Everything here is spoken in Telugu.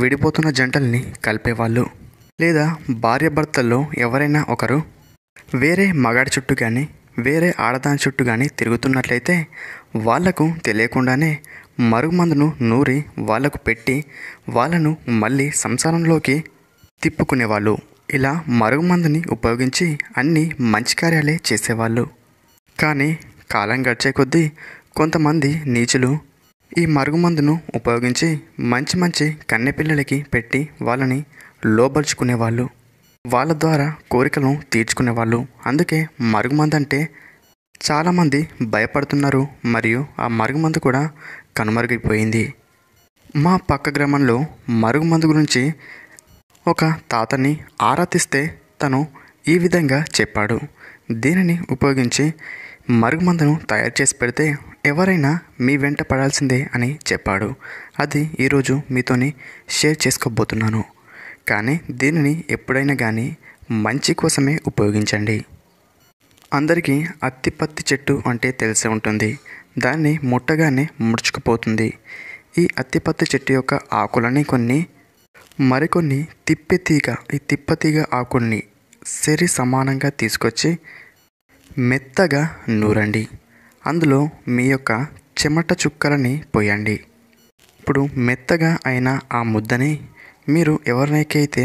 విడిపోతున్న జంటల్ని కలిపేవాళ్ళు లేదా భార్యాభర్తల్లో ఎవరైనా ఒకరు వేరే మగాడి చుట్టూ కానీ వేరే ఆడదాని చుట్టూ కానీ తిరుగుతున్నట్లయితే వాళ్లకు తెలియకుండానే మరుగుమందును నూరి వాళ్లకు పెట్టి వాళ్ళను మళ్ళీ సంసారంలోకి తిప్పుకునేవాళ్ళు ఇలా మరుగుమందుని ఉపయోగించి అన్ని మంచి కార్యాలే చేసేవాళ్ళు కానీ కాలం గడిచే కొద్దీ కొంతమంది నీచులు ఈ మరుగుమందును ఉపయోగించి మంచి మంచి కన్నెపిల్లలకి పెట్టి వాళ్ళని లోబరుచుకునేవాళ్ళు వాళ్ళ ద్వారా కోరికలను తీర్చుకునేవాళ్ళు అందుకే మరుగుమందు అంటే చాలామంది భయపడుతున్నారు మరియు ఆ మరుగుమందు కూడా కనుమరుగైపోయింది మా పక్క గ్రామంలో మరుగుమందు గురించి ఒక తాతని ఆరాధిస్తే తను ఈ విధంగా చెప్పాడు దీనిని ఉపయోగించి మరుగుమందును తయారు చేసి పెడితే ఎవరైనా మీ వెంట పడాల్సిందే అని చెప్పాడు అది ఈరోజు మీతోని షేర్ చేసుకోబోతున్నాను కానీ దీనిని ఎప్పుడైనా కానీ మంచి కోసమే ఉపయోగించండి అందరికీ అత్తిపత్తి చెట్టు అంటే తెలిసే ఉంటుంది దాన్ని ముట్టగానే ముడుచుకుపోతుంది ఈ అత్తిపత్తి చెట్టు యొక్క ఆకులని కొన్ని మరికొన్ని తిప్పెతీగ ఈ తిప్పతీగ ఆకుల్ని సరి సమానంగా తీసుకొచ్చి మెత్తగా నూరండి అందులో మీ యొక్క చెమట చుక్కలని పోయండి ఇప్పుడు మెత్తగా అయిన ఆ ముద్దని మీరు ఎవరికైతే